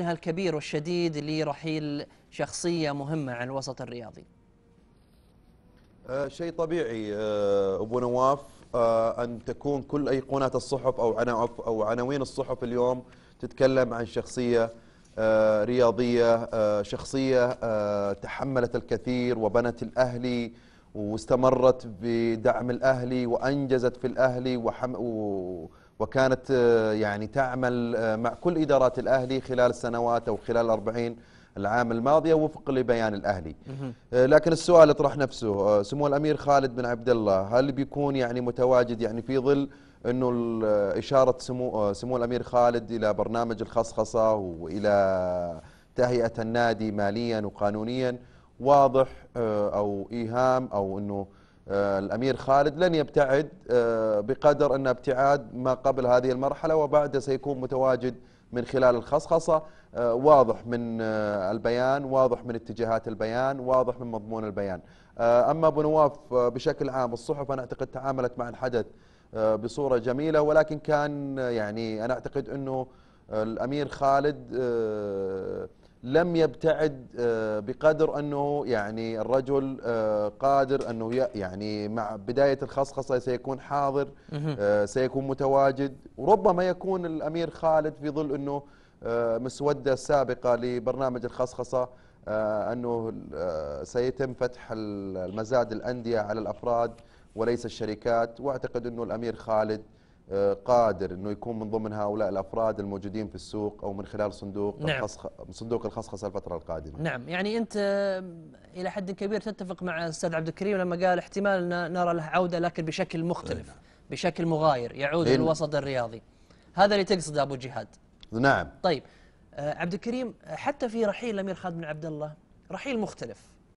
الكبير والشديد لرحيل شخصية مهمة عن الوسط الرياضي آه شيء طبيعي آه أبو نواف آه أن تكون كل أيقونات الصحف أو, عناف أو عناوين الصحف اليوم تتكلم عن شخصية آه، رياضية آه، شخصية آه، تحملت الكثير وبنت الأهلي واستمرت بدعم الأهلي وأنجزت في الأهلي وحم... و... وكانت آه، يعني تعمل آه، مع كل إدارات الأهلي خلال السنوات أو خلال الأربعين العام الماضية وفق لبيان الأهلي آه، لكن السؤال يطرح نفسه سمو الأمير خالد بن عبد الله هل بيكون يعني متواجد يعني في ظل أنه إشارة سمو, سمو الأمير خالد إلى برنامج الخصخصة وإلى تهيئة النادي ماليا وقانونيا واضح أو إيهام أو أنه آه، الأمير خالد لن يبتعد آه، بقدر أن ابتعاد ما قبل هذه المرحلة وبعده سيكون متواجد من خلال الخصخصة آه، واضح من البيان واضح من اتجاهات البيان واضح من مضمون البيان أما أبو نواف بشكل عام الصحف أنا أعتقد تعاملت مع الحدث بصورة جميلة ولكن كان يعني أنا أعتقد أنه الأمير خالد لم يبتعد آه، بقدر انه يعني الرجل آه، قادر انه يعني مع بدايه الخصخصه سيكون حاضر آه، سيكون متواجد وربما يكون الامير خالد في ظل انه مسوده سابقه لبرنامج الخصخصه انه سيتم فتح المزاد الانديه على الافراد وليس الشركات واعتقد انه الامير خالد آه، قادر انه يكون من ضمن هؤلاء الافراد الموجودين في السوق او من خلال صندوق نعم. الخصخ صندوق الخصخصه الفتره القادمه. نعم يعني انت آه، الى حد كبير تتفق مع الاستاذ عبد الكريم لما قال احتمال نرى له عوده لكن بشكل مختلف نعم. بشكل مغاير يعود للوسط الرياضي. هذا اللي تقصده ابو جهاد. نعم. طيب آه، عبد الكريم حتى في رحيل الامير خالد بن عبد الله رحيل مختلف